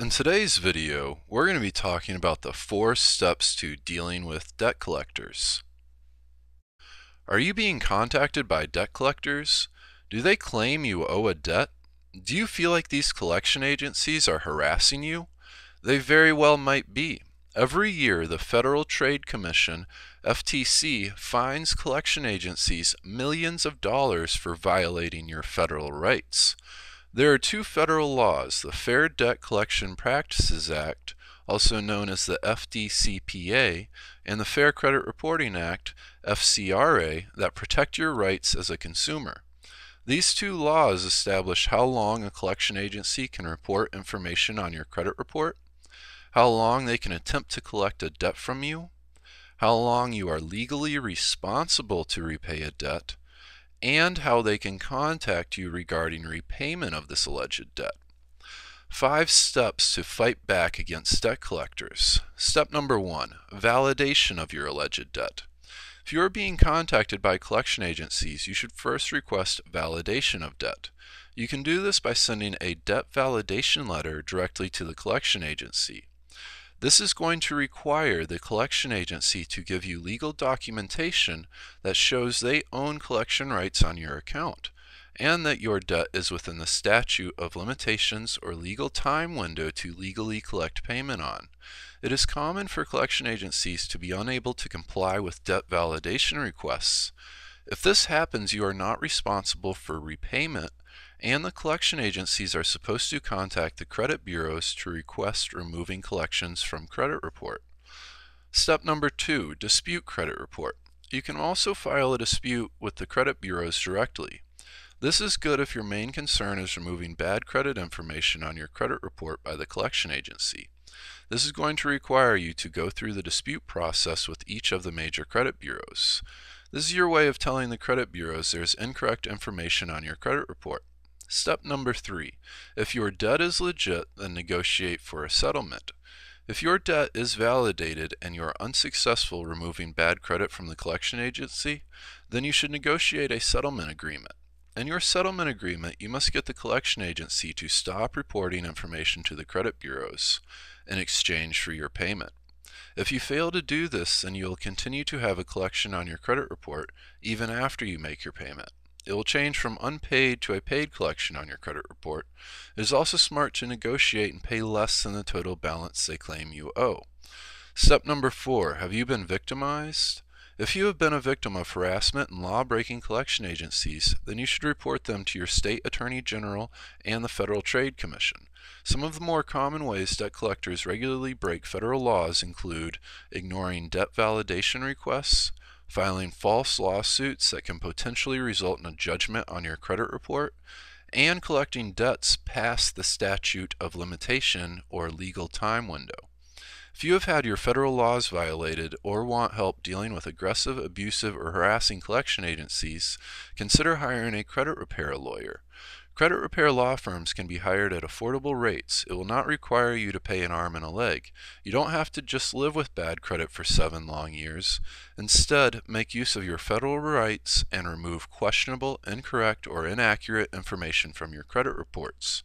In today's video, we're going to be talking about the four steps to dealing with debt collectors. Are you being contacted by debt collectors? Do they claim you owe a debt? Do you feel like these collection agencies are harassing you? They very well might be. Every year, the Federal Trade Commission, FTC, fines collection agencies millions of dollars for violating your federal rights. There are two federal laws, the Fair Debt Collection Practices Act, also known as the FDCPA, and the Fair Credit Reporting Act, FCRA, that protect your rights as a consumer. These two laws establish how long a collection agency can report information on your credit report, how long they can attempt to collect a debt from you, how long you are legally responsible to repay a debt, and how they can contact you regarding repayment of this alleged debt. Five steps to fight back against debt collectors. Step number one validation of your alleged debt. If you are being contacted by collection agencies, you should first request validation of debt. You can do this by sending a debt validation letter directly to the collection agency. This is going to require the collection agency to give you legal documentation that shows they own collection rights on your account and that your debt is within the statute of limitations or legal time window to legally collect payment on. It is common for collection agencies to be unable to comply with debt validation requests. If this happens, you are not responsible for repayment and the collection agencies are supposed to contact the credit bureaus to request removing collections from credit report. Step number two, dispute credit report. You can also file a dispute with the credit bureaus directly. This is good if your main concern is removing bad credit information on your credit report by the collection agency. This is going to require you to go through the dispute process with each of the major credit bureaus. This is your way of telling the credit bureaus there's incorrect information on your credit report. Step number three, if your debt is legit, then negotiate for a settlement. If your debt is validated and you are unsuccessful removing bad credit from the collection agency, then you should negotiate a settlement agreement. In your settlement agreement, you must get the collection agency to stop reporting information to the credit bureaus in exchange for your payment. If you fail to do this, then you will continue to have a collection on your credit report even after you make your payment. It will change from unpaid to a paid collection on your credit report. It is also smart to negotiate and pay less than the total balance they claim you owe. Step number four Have you been victimized? If you have been a victim of harassment and law breaking collection agencies, then you should report them to your state attorney general and the Federal Trade Commission. Some of the more common ways debt collectors regularly break federal laws include ignoring debt validation requests, filing false lawsuits that can potentially result in a judgment on your credit report, and collecting debts past the statute of limitation or legal time window. If you have had your federal laws violated or want help dealing with aggressive, abusive, or harassing collection agencies, consider hiring a credit repair lawyer. Credit repair law firms can be hired at affordable rates. It will not require you to pay an arm and a leg. You don't have to just live with bad credit for seven long years. Instead, make use of your federal rights and remove questionable, incorrect, or inaccurate information from your credit reports.